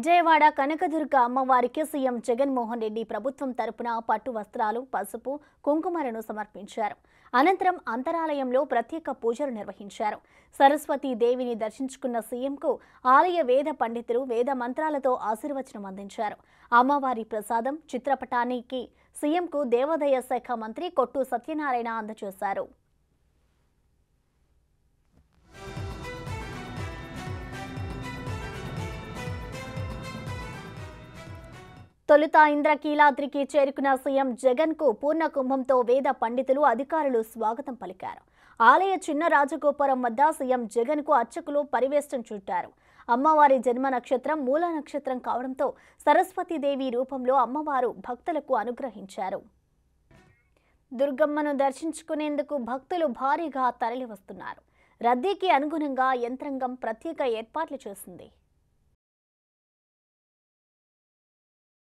విజయవాడ కనకదుర్గ అమ్మవారికి సీఎం జగన్మోహన్ రెడ్డి ప్రభుత్వం తరపున పట్టు వస్త్రాలు పసుపు కుంకుమలను సమర్పించారు అనంతరం అంతరాలయంలో ప్రత్యేక పూజలు నిర్వహించారు సరస్వతీ దేవిని దర్శించుకున్న సీఎంకు ఆలయ వేద పండితులు వేద మంత్రాలతో ఆశీర్వచనం అందించారు అమ్మవారి ప్రసాదం చిత్రపటానికి సీఎంకు దేవాదాయ శాఖ మంత్రి కొట్టు సత్యనారాయణ అందజేశారు తొలుత ఇంద్రకీలాద్రికి చేరుకున్న సీఎం జగన్ కు పూర్ణ కుంభంతో వేద పండితులు అధికారులు స్వాగతం పలికారు ఆలయ చిన్న రాజగోపురం వద్ద సీఎం జగన్ కు అర్చకులు పరివేష్టం చుట్టారు అమ్మవారి జన్మ నక్షత్రం మూల నక్షత్రం కావడంతో సరస్వతీదేవి రూపంలో అమ్మవారు భక్తులకు అనుగ్రహించారు దుర్గమ్మను దర్శించుకునేందుకు భక్తులు భారీగా తరలివస్తున్నారు రద్దీకి అనుగుణంగా యంత్రాంగం ప్రత్యేక ఏర్పాట్లు చేసింది